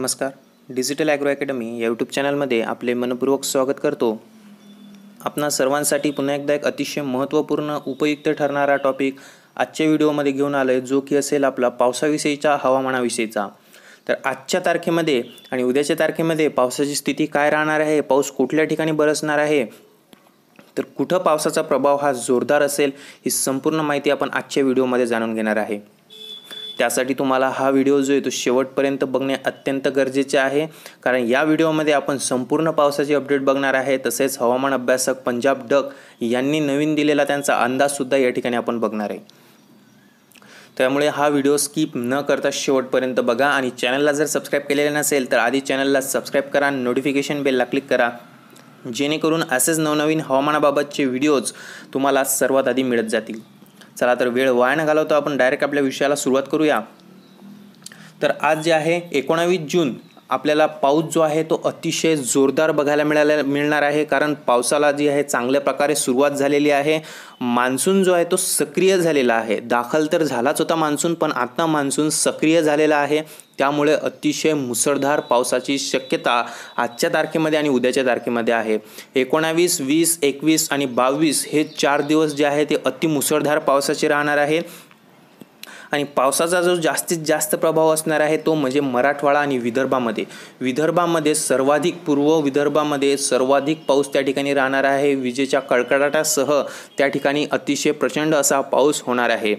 नमस्कार digital agro academy या YouTube चॅनलमध्ये आपले मनपूर्वक स्वागत करतो आपणा सर्वांसाठी पुन्हा एकदा एक अतिशय महत्त्वपूर्ण उपयुक्त ठरणारा टॉपिक आजच्या व्हिडिओमध्ये घेऊन आलं आहे जो की असेल आपला पावसाविषयीचा हवामानाविषयीचा तर आजच्या तारखेमध्ये आणि उद्याच्या तारखेमध्ये पावसाची स्थिती काय राहणार आहे पाऊस कुठल्या ठिकाणी बरसणार आहे तर कुठं पावसाचा प्रभाव हा जोरदार असेल ही संपूर्ण माहिती आपण आजच्या व्हिडिओमध्ये जाणून घेणार आहे त्यासाठी तुम्हाला हा व्हिडिओ जो आहे तो शेवटपर्यंत बघणे अत्यंत गरजेचे आहे कारण या व्हिडिओमध्ये आपण संपूर्ण पावसाची अपडेट बघणार आहे तसेच हवामान अभ्यासक पंजाब डक यांनी नवीन दिलेला त्यांचा अंदाजसुद्धा या ठिकाणी आपण बघणार आहे त्यामुळे हा व्हिडिओ स्किप न करता शेवटपर्यंत बघा आणि चॅनलला जर सबस्क्राईब केलेले नसेल तर आधी चॅनलला सबस्क्राईब करा नोटिफिकेशन बेलला क्लिक करा जेणेकरून असेच नवनवीन हवामानाबाबतचे व्हिडिओज तुम्हाला सर्वात आधी मिळत जातील चला तर वेळ वाया न घालवतो आपण डायरेक्ट आपल्या विषयाला सुरुवात करूया तर आज जे आहे एकोणावीस जून आपल्याला पाऊस जो आहे तो अतिशय जोरदार बघायला मिळाला मिळणार आहे कारण पावसाला जी आहे चांगल्या प्रकारे सुरुवात झालेली आहे मान्सून जो आहे तो सक्रिय झालेला आहे दाखल तर झालाच होता मान्सून पण आता मान्सून सक्रिय झालेला आहे त्यामुळे अतिशय मुसळधार पावसाची शक्यता आजच्या तारखेमध्ये आणि उद्याच्या तारखेमध्ये आहे एकोणावीस वीस एकवीस आणि बावीस हे चार दिवस जे आहे ते अतिमुसळधार पावसाचे राहणार आहे आणि पावसाचा जो जास्तीत जास्त प्रभाव असणार आहे तो म्हणजे मराठवाडा आणि विदर्भामध्ये विदर्भामध्ये सर्वाधिक पूर्व विदर्भामध्ये सर्वाधिक पाऊस त्या ठिकाणी राहणार आहे विजेच्या कडकडाटासह त्या ठिकाणी अतिशय प्रचंड असा पाऊस होणार आहे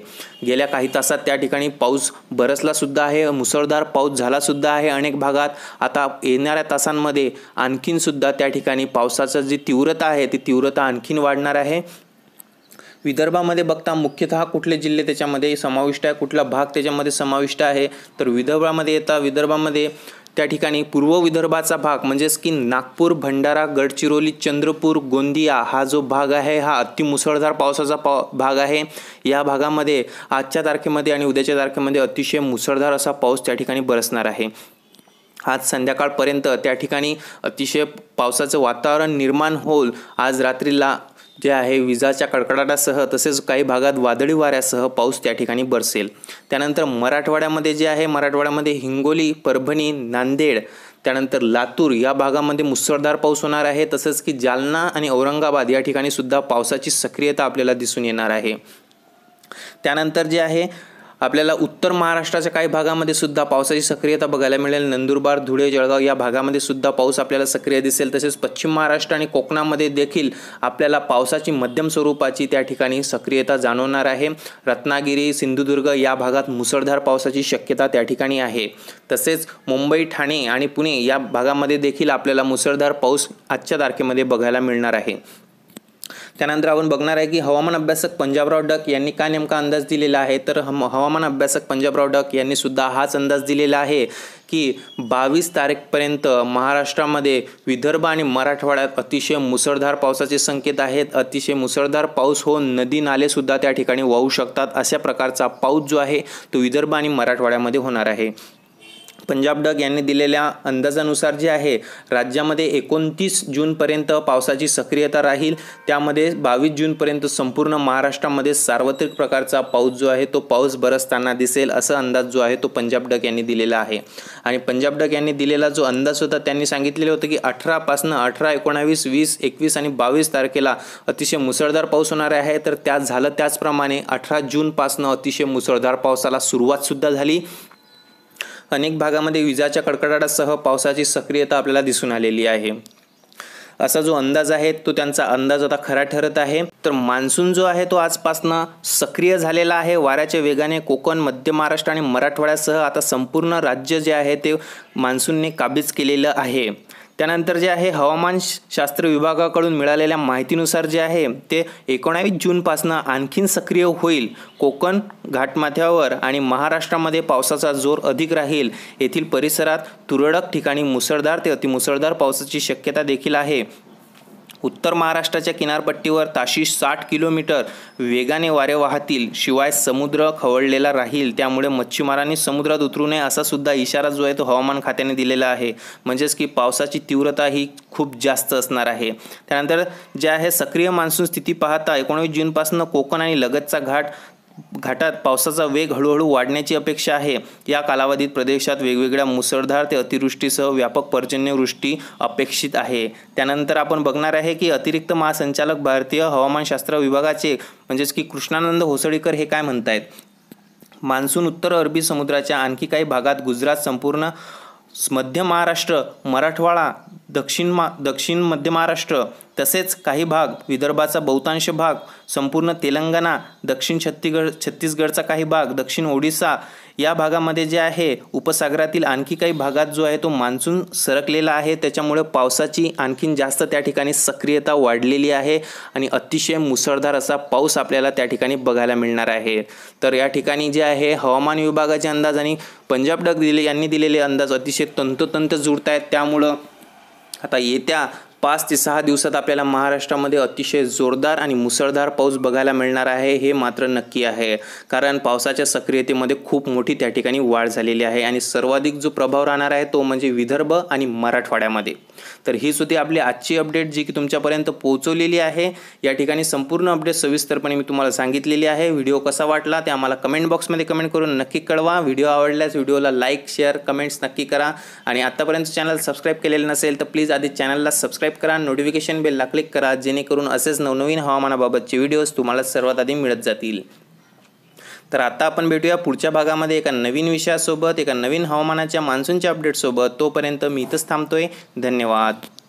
गेल्या काही तासात त्या ठिकाणी पाऊस बरसलासुद्धा आहे मुसळधार पाऊस झालासुद्धा आहे अनेक भागात आता येणाऱ्या तासांमध्ये सुद्धा त्या ठिकाणी पावसाचं जी तीव्रता आहे ती तीव्रता आणखीन वाढणार आहे विदर्भामध्ये बघता मुख्यतः कुठले जिल्हे त्याच्यामध्ये समाविष्ट आहे कुठला भाग त्याच्यामध्ये समाविष्ट आहे तर विदर्भामध्ये येता विदर्भामध्ये त्या ठिकाणी पूर्व विदर्भाचा भाग म्हणजेच की नागपूर भंडारा गडचिरोली चंद्रपूर गोंदिया हा जो भाग आहे हा अतिमुसळधार पावसाचा पा भाग आहे या भागामध्ये आजच्या तारखेमध्ये आणि उद्याच्या तारखेमध्ये अतिशय मुसळधार असा पाऊस त्या ठिकाणी बरसणार आहे आज संध्याकाळपर्यंत त्या ठिकाणी अतिशय पावसाचं वातावरण निर्माण होऊन आज रात्रीला जे आहे विजाच्या कडकडाटासह तसेच काही भागात वादळी वाऱ्यासह पाऊस त्या ठिकाणी बरसेल त्यानंतर मराठवाड्यामध्ये जे आहे मराठवाड्यामध्ये हिंगोली परभणी नांदेड त्यानंतर लातूर या भागामध्ये मुसळधार पाऊस होणार आहे तसंच की जालना आणि औरंगाबाद या ठिकाणी सुद्धा पावसाची सक्रियता आपल्याला दिसून येणार आहे त्यानंतर जे आहे आपल्याला उत्तर महाराष्ट्राच्या काही भागामध्ये सुद्धा पावसाची सक्रियता बघायला मिळेल नंदुरबार धुळे जळगाव या भागामध्ये सुद्धा पाऊस आपल्याला सक्रिय दिसेल तसेच पश्चिम महाराष्ट्र आणि कोकणामध्ये देखील आपल्याला पावसाची मध्यम स्वरूपाची त्या ठिकाणी सक्रियता जाणवणार आहे रत्नागिरी सिंधुदुर्ग या भागात मुसळधार पावसाची शक्यता त्या ठिकाणी आहे तसेच मुंबई ठाणे आणि पुणे या भागामध्ये देखील आपल्याला मुसळधार पाऊस आजच्या तारखेमध्ये बघायला मिळणार आहे त्यानंतर आपण बघणार आहे की हवामान अभ्यासक पंजाबराव डक यांनी काय नेमका अंदाज दिलेला आहे तर हवामान अभ्यासक पंजाबराव डक यांनी सुद्धा हाच अंदाज दिलेला आहे की बावीस तारखेपर्यंत महाराष्ट्रामध्ये विदर्भ आणि मराठवाड्यात अतिशय मुसळधार पावसाचे संकेत आहेत अतिशय मुसळधार पाऊस होऊन नदी नालेसुद्धा त्या ठिकाणी वाहू शकतात अशा प्रकारचा पाऊस जो आहे तो विदर्भ आणि मराठवाड्यामध्ये होणार आहे पंजाब डग यांनी दिलेल्या अंदाजानुसार जे आहे राज्यामध्ये एकोणतीस जूनपर्यंत पावसाची सक्रियता राहील त्यामध्ये बावीस जूनपर्यंत संपूर्ण महाराष्ट्रामध्ये सार्वत्रिक प्रकारचा पाऊस जो आहे तो पाऊस बरसताना दिसेल असा अंदाज जो आहे तो पंजाब डग यांनी दिलेला आहे आणि पंजाब डग यांनी दिलेला जो अंदाज होता त्यांनी सांगितलेलं होतं की अठरापासनं अठरा एकोणावीस वीस एकवीस आणि बावीस तारखेला अतिशय मुसळधार पाऊस होणार आहे तर त्या झालं त्याचप्रमाणे अठरा जूनपासनं अतिशय मुसळधार पावसाला सुरुवातसुद्धा झाली अनेक भागामध्ये विजाच्या कडकडाटासह पावसाची सक्रियता आपल्याला दिसून आलेली आहे असा जो अंदाज आहे तो त्यांचा अंदाज आता खरा ठरत आहे तर मान्सून जो आहे तो आजपासनं सक्रिय झालेला आहे वाऱ्याच्या वेगाने कोकण मध्य महाराष्ट्र आणि मराठवाड्यासह आता संपूर्ण राज्य जे आहे ते मान्सूनने काबीज केलेलं आहे त्यानंतर जे आहे हवामान शास्त्र विभागाकडून मिळालेल्या माहितीनुसार जे आहे ते एकोणावीस जूनपासनं आणखीन सक्रिय होईल कोकण घाटमाथ्यावर आणि महाराष्ट्रामध्ये पावसाचा जोर अधिक राहील येथील परिसरात तुरळक ठिकाणी मुसळधार ते अतिमुसळधार पावसाची शक्यता देखील आहे उत्तर महाराष्ट्राच्या किनारपट्टीवर ताशी साठ किलोमीटर वेगाने वारे वाहतील शिवाय समुद्र खवळलेला राहील त्यामुळे मच्छीमारांनी समुद्रात उतरू नये असा सुद्धा इशारा जो आहे तो हवामान खात्याने दिलेला आहे म्हणजेच की पावसाची तीव्रता ही खूप जास्त असणार आहे त्यानंतर जे आहे सक्रिय मान्सून स्थिती पाहता एकोणीस जूनपासून कोकण आणि लगतचा घाट घाटात पावसाचा वेग हळूहळू वाढण्याची अपेक्षा आहे या कालावधीत प्रदेशात वेगवेगळ्या मुसळधार ते अतिवृष्टीसह व्यापक पर्जन्यवृष्टी अपेक्षित आहे त्यानंतर आपण बघणार आहे की अतिरिक्त महासंचालक भारतीय हवामानशास्त्र विभागाचे म्हणजेच की कृष्णानंद होसळीकर हे काय म्हणत आहेत मान्सून उत्तर अरबी समुद्राच्या आणखी काही भागात गुजरात संपूर्ण मध्य महाराष्ट्र मराठवाडा दक्षिण मा दक्षिण मध्य महाराष्ट्र तसेच काही भाग विदर्भाचा बहुतांश भाग संपूर्ण तेलंगणा दक्षिण छत्तीगड छत्तीसगडचा काही भाग दक्षिण ओडिसा या भागामध्ये जे आहे उपसागरातील आणखी काही भागात जो आहे तो मान्सून सरकलेला आहे त्याच्यामुळे पावसाची आणखीन जास्त त्या ठिकाणी सक्रियता वाढलेली आहे आणि अतिशय मुसळधार असा पाऊस आपल्याला त्या ठिकाणी बघायला मिळणार आहे तर या ठिकाणी जे आहे हवामान विभागाचे अंदाज आणि पंजाब डग दिले यांनी दिलेले अंदाज अतिशय तंतोतंत जुळत आहेत त्यामुळं आता येत्या पाच ते सहा दिवसात आपल्याला महाराष्ट्रामध्ये अतिशय जोरदार आणि मुसळधार पाऊस बघायला मिळणार आहे हे मात्र नक्की आहे कारण पावसाच्या सक्रियतेमध्ये खूप मोठी त्या ठिकाणी वाढ झालेली आहे आणि सर्वाधिक जो प्रभाव राहणार आहे तो म्हणजे विदर्भ आणि मराठवाड्यामध्ये तर ही सुद्धा आपली आजची अपडेट जी की तुमच्यापर्यंत पोहोचवलेली आहे या ठिकाणी संपूर्ण अपडेट सविस्तरपणे मी तुम्हाला सांगितलेली आहे व्हिडिओ कसा वाटला ते आम्हाला कमेंट बॉक्समध्ये कमेंट करून नक्की कळवा व्हिडिओ आवडल्यास व्हिडिओला लाईक शेअर कमेंट्स नक्की करा आणि आत्तापर्यंत चॅनल सबस्क्राईब केलेलं नसेल तर प्लीज आधी चॅनलला सबस्क्राईब करा नोटिफिकेशन बेलला क्लिक करा जेणेकरून असेच नवनवीन हवामानाबाबतचे व्हिडिओज तुम्हाला सर्वात आधी मिळत जातील तर आता आपण भेटूया पुढच्या भागामध्ये एका नवीन विषयासोबत एका नवीन हवामानाच्या मान्सूनच्या अपडेटसोबत तोपर्यंत मी इथंच थांबतोय धन्यवाद